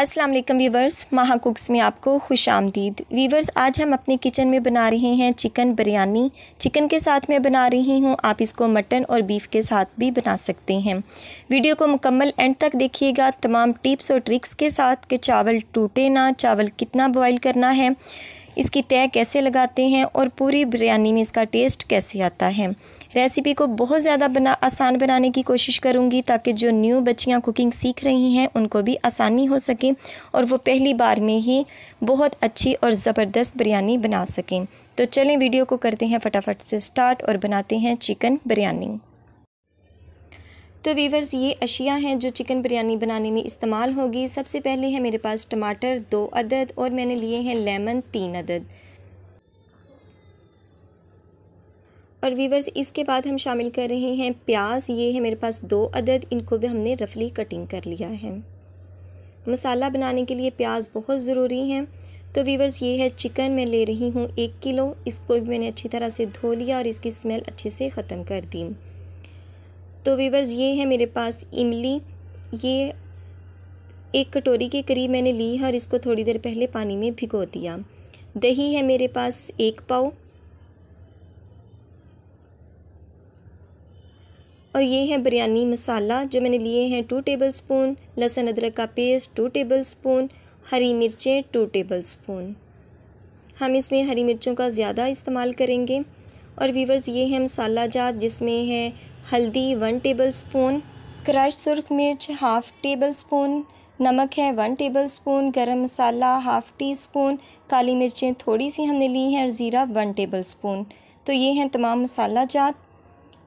अस्सलाम वालेकुम वीवर्स माह कुक्स में आपको खुश आमदीद वीवर्स आज हम अपने किचन में बना रहे हैं चिकन बिरयानी चिकन के साथ मैं बना रही हूँ आप इसको मटन और बीफ के साथ भी बना सकते हैं वीडियो को मुकम्मल एंड तक देखिएगा तमाम टिप्स और ट्रिक्स के साथ कि चावल टूटे ना चावल कितना बॉयल करना है इसकी तय कैसे लगाते हैं और पूरी बिरयानी में इसका टेस्ट कैसे आता है रेसिपी को बहुत ज़्यादा बना आसान बनाने की कोशिश करूँगी ताकि जो न्यू बच्चियाँ कुकिंग सीख रही हैं उनको भी आसानी हो सके और वो पहली बार में ही बहुत अच्छी और ज़बरदस्त बिरयानी बना सकें तो चलें वीडियो को करते हैं फटाफट से स्टार्ट और बनाते हैं चिकन बिरयानी तो वीवर्स ये अशिया हैं जो चिकन बिरयानी बनाने में इस्तेमाल होगी सबसे पहले है मेरे पास टमाटर दो अदद और मैंने लिए हैं लेमन तीन अदद और वीवर्स इसके बाद हम शामिल कर रहे हैं प्याज ये है मेरे पास दो अदद इनको भी हमने रफली कटिंग कर लिया है मसाला बनाने के लिए प्याज बहुत ज़रूरी हैं तो वीवर्स ये है चिकन मैं ले रही हूँ एक किलो इसको भी मैंने अच्छी तरह से धो लिया और इसकी स्मेल अच्छे से ख़त्म कर दी तो वीवर्स ये है मेरे पास इमली ये एक कटोरी के करीब मैंने ली है और इसको थोड़ी देर पहले पानी में भिगो दिया दही है मेरे पास एक पाव और ये है बिरयानी मसाला जो मैंने लिए हैं टू टेबल स्पून लहसुन अदरक का पेस्ट टू टेबल स्पून हरी मिर्चें टू टेबल स्पून हम इसमें हरी मिर्चों का ज़्यादा इस्तेमाल करेंगे और वीवर्स ये है मसाला जात जिसमें है हल्दी वन टेबल स्पून क्रश सुरख मिर्च हाफ़ टेबल स्पून नमक है one tablespoon garam masala half teaspoon काली मिर्चें थोड़ी सी हमने ली हैं और ज़ीरा वन टेबल स्पून तो ये हैं तमाम मसाला जात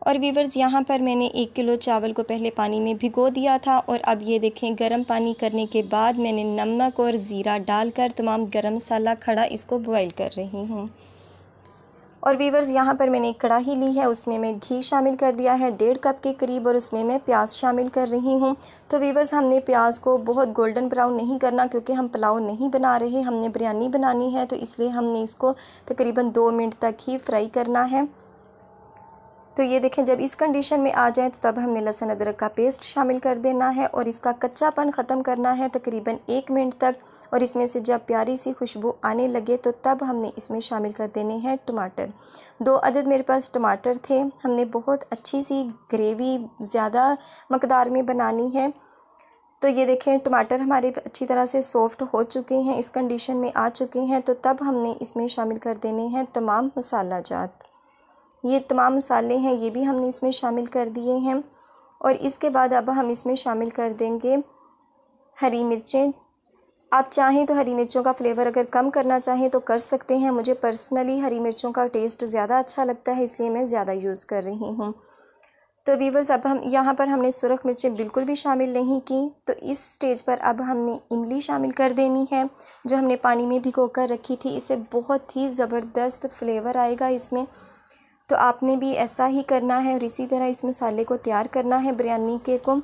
और वीवर्स यहाँ पर मैंने एक किलो चावल को पहले पानी में भिगो दिया था और अब ये देखें गर्म पानी करने के बाद मैंने नमक और ज़ीरा डालकर तमाम गर्म मसाला खड़ा इसको बॉयल कर रही हूँ और वीवर्स यहाँ पर मैंने एक कढ़ाही ली है उसमें मैं घी शामिल कर दिया है डेढ़ कप के करीब और उसमें मैं प्याज शामिल कर रही हूँ तो वीवर्स हमने प्याज को बहुत गोल्डन ब्राउन नहीं करना क्योंकि हम पुलाव नहीं बना रहे हमने बिरयानी बनानी है तो इसलिए हमने इसको तकरीबन दो मिनट तक ही फ्राई करना है तो ये देखें जब इस कंडीशन में आ जाए तो तब हमने लहसुन अदरक का पेस्ट शामिल कर देना है और इसका कच्चापन ख़त्म करना है तकरीबन एक मिनट तक और इसमें से जब प्यारी सी खुशबू आने लगे तो तब हमने इसमें शामिल कर देने हैं टमाटर दो अदद मेरे पास टमाटर थे हमने बहुत अच्छी सी ग्रेवी ज़्यादा मकदार में बनानी है तो ये देखें टमाटर हमारे अच्छी तरह से सॉफ्ट हो चुके हैं इस कंडीशन में आ चुके हैं तो तब हमने इसमें शामिल कर देने हैं तमाम मसाला जात ये तमाम मसाले हैं ये भी हमने इसमें शामिल कर दिए हैं और इसके बाद अब हम इसमें शामिल कर देंगे हरी मिर्चें आप चाहें तो हरी मिर्चों का फ्लेवर अगर कम करना चाहें तो कर सकते हैं मुझे पर्सनली हरी मिर्चों का टेस्ट ज़्यादा अच्छा लगता है इसलिए मैं ज़्यादा यूज़ कर रही हूँ तो वीवर्स अब हम यहाँ पर हमने सुरख मिर्चें बिल्कुल भी शामिल नहीं की तो इस स्टेज पर अब हमने इमली शामिल कर देनी है जो हमने पानी में भिगो कर रखी थी इससे बहुत ही ज़बरदस्त फ्लेवर आएगा इसमें तो आपने भी ऐसा ही करना है और इसी तरह इस मसाले को तैयार करना है बिरयानी के को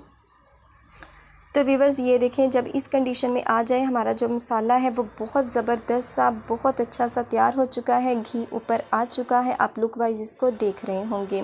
तो व्यूवर्स ये देखें जब इस कंडीशन में आ जाए हमारा जो मसाला है वो बहुत ज़बरदस्त सा बहुत अच्छा सा तैयार हो चुका है घी ऊपर आ चुका है आप लुक वाइज इसको देख रहे होंगे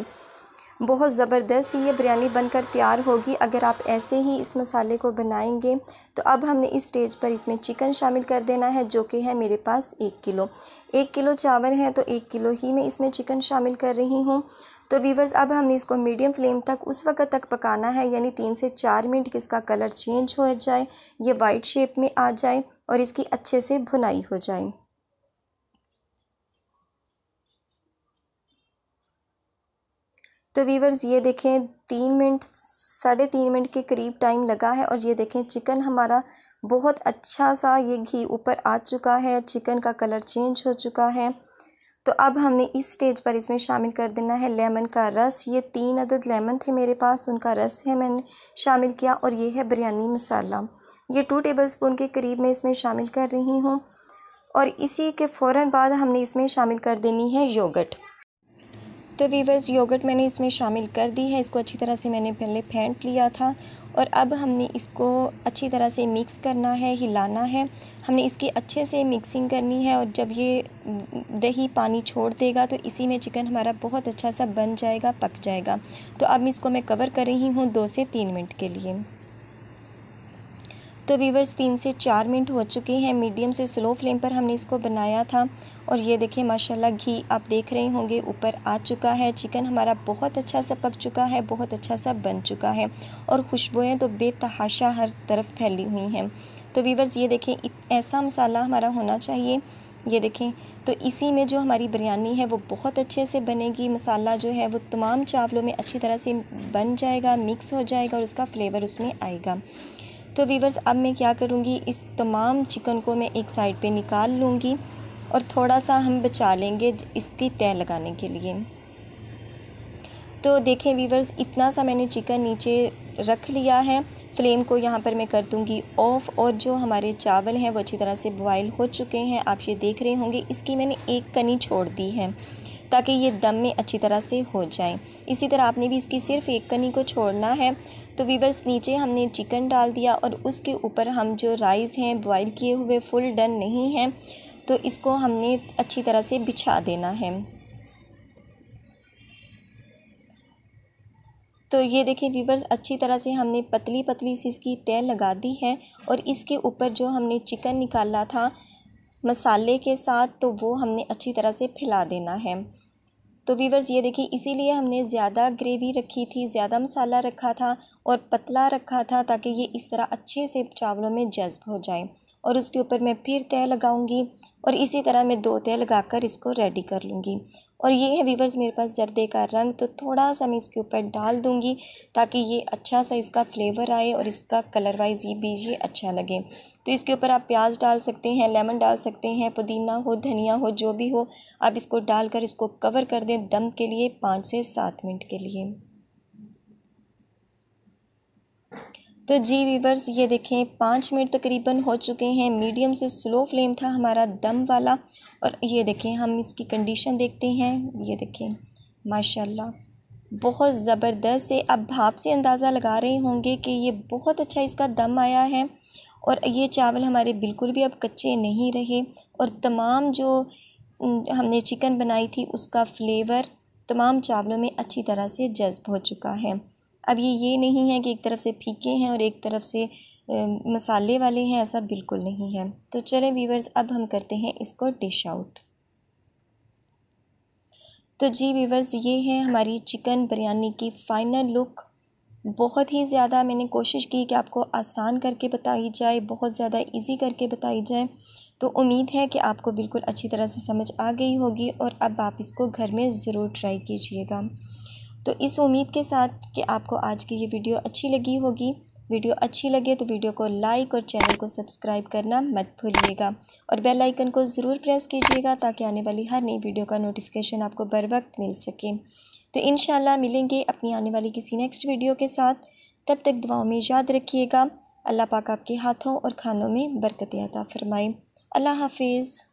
बहुत ज़बरदस्त ये बिरयानी बनकर तैयार होगी अगर आप ऐसे ही इस मसाले को बनाएंगे तो अब हमने इस स्टेज पर इसमें चिकन शामिल कर देना है जो कि है मेरे पास एक किलो एक किलो चावल है तो एक किलो ही मैं इसमें चिकन शामिल कर रही हूँ तो वीवर्स अब हमने इसको मीडियम फ्लेम तक उस वक्त तक पकाना है यानी तीन से चार मिनट इसका कलर चेंज हो जाए ये वाइट शेप में आ जाए और इसकी अच्छे से भुनाई हो जाए तो वीवर्स ये देखें तीन मिनट साढ़े तीन मिनट के करीब टाइम लगा है और ये देखें चिकन हमारा बहुत अच्छा सा ये घी ऊपर आ चुका है चिकन का कलर चेंज हो चुका है तो अब हमने इस स्टेज पर इसमें शामिल कर देना है लेमन का रस ये तीन अदद लेमन थे मेरे पास उनका रस है मैंने शामिल किया और ये है बिरयानी मसाला ये टू टेबल स्पून के करीब मैं इसमें शामिल कर रही हूँ और इसी के फ़ौर बाद हमने इसमें शामिल कर देनी है योगट तो वीवर्स योगर्ट मैंने इसमें शामिल कर दी है इसको अच्छी तरह से मैंने पहले फेंट लिया था और अब हमने इसको अच्छी तरह से मिक्स करना है हिलाना है हमने इसकी अच्छे से मिक्सिंग करनी है और जब ये दही पानी छोड़ देगा तो इसी में चिकन हमारा बहुत अच्छा सा बन जाएगा पक जाएगा तो अब इसको मैं कवर कर रही हूँ दो से तीन मिनट के लिए तो वीवर्स तीन से चार मिनट हो चुके हैं मीडियम से स्लो फ्लेम पर हमने इसको बनाया था और ये देखिए माशाल्लाह घी आप देख रहे होंगे ऊपर आ चुका है चिकन हमारा बहुत अच्छा सा पक चुका है बहुत अच्छा सा बन चुका है और खुशबुएँ तो बेतहाशा हर तरफ फैली हुई हैं तो वीवर्स ये देखें ऐसा मसाला हमारा होना चाहिए ये देखें तो इसी में जो हमारी बिरयानी है वो बहुत अच्छे से बनेगी मसाला जो है वो तमाम चावलों में अच्छी तरह से बन जाएगा मिक्स हो जाएगा और उसका फ्लेवर उसमें आएगा तो वीवर्स अब मैं क्या करूँगी इस तमाम चिकन को मैं एक साइड पे निकाल लूँगी और थोड़ा सा हम बचा लेंगे इसकी तय लगाने के लिए तो देखें वीवर्स इतना सा मैंने चिकन नीचे रख लिया है फ्लेम को यहाँ पर मैं कर दूँगी ऑफ़ और जो हमारे चावल हैं वो अच्छी तरह से बॉयल हो चुके हैं आप ये देख रहे होंगे इसकी मैंने एक कनी छोड़ दी है ताकि ये दम में अच्छी तरह से हो जाए इसी तरह आपने भी इसकी सिर्फ एक कनी को छोड़ना है तो वीवर्स नीचे हमने चिकन डाल दिया और उसके ऊपर हम जो राइस हैं बॉयल किए हुए फुल डन नहीं हैं तो इसको हमने अच्छी तरह से बिछा देना है तो ये देखिए वीवर्स अच्छी तरह से हमने पतली पतली सी इसकी तय लगा दी है और इसके ऊपर जो हमने चिकन निकाला था मसाले के साथ तो वो हमने अच्छी तरह से फैला देना है तो वीवर्स ये देखिए इसीलिए हमने ज़्यादा ग्रेवी रखी थी ज़्यादा मसाला रखा था और पतला रखा था ताकि ये इस तरह अच्छे से चावलों में जज्ब हो जाए और उसके ऊपर मैं फिर तय लगाऊंगी और इसी तरह मैं दो तय लगाकर इसको रेडी कर लूँगी और ये है वीवर्स मेरे पास जर्दे का रंग तो थोड़ा सा मैं इसके ऊपर डाल दूँगी ताकि ये अच्छा सा इसका फ्लेवर आए और इसका कलर वाइज ये भी ये अच्छा लगे तो इसके ऊपर आप प्याज डाल सकते हैं लेमन डाल सकते हैं पुदीना हो धनिया हो जो भी हो आप इसको डालकर इसको कवर कर दें दम के लिए पाँच से सात मिनट के लिए तो जी वीवर्स ये देखें पाँच मिनट तकरीबन हो चुके हैं मीडियम से स्लो फ्लेम था हमारा दम वाला और ये देखें हम इसकी कंडीशन देखते हैं ये देखें माशाल्लाह बहुत ज़बरदस्त है अब भाप से अंदाज़ा लगा रहे होंगे कि ये बहुत अच्छा इसका दम आया है और ये चावल हमारे बिल्कुल भी अब कच्चे नहीं रहे और तमाम जो हमने चिकन बनाई थी उसका फ्लेवर तमाम चावलों में अच्छी तरह से जज्ब हो चुका है अब ये ये नहीं है कि एक तरफ से फीके हैं और एक तरफ से मसाले वाले हैं ऐसा बिल्कुल नहीं है तो चलें वीवर्स अब हम करते हैं इसको डिश आउट तो जी वीवर्स ये है हमारी चिकन बिरयानी की फ़ाइनल लुक बहुत ही ज़्यादा मैंने कोशिश की कि आपको आसान करके बताई जाए बहुत ज़्यादा इजी करके बताई जाए तो उम्मीद है कि आपको बिल्कुल अच्छी तरह से समझ आ गई होगी और अब आप इसको घर में ज़रूर ट्राई कीजिएगा तो इस उम्मीद के साथ कि आपको आज की ये वीडियो अच्छी लगी होगी वीडियो अच्छी लगे तो वीडियो को लाइक और चैनल को सब्सक्राइब करना मत भूलिएगा और बेल आइकन को ज़रूर प्रेस कीजिएगा ताकि आने वाली हर नई वीडियो का नोटिफिकेशन आपको बर वक्त मिल सके तो इन मिलेंगे अपनी आने वाली किसी नेक्स्ट वीडियो के साथ तब तक दुआओं में याद रखिएगा अल्लाह पाक आपके हाथों और खानों में बरकत अता फरमाए अल्लाह हाफिज़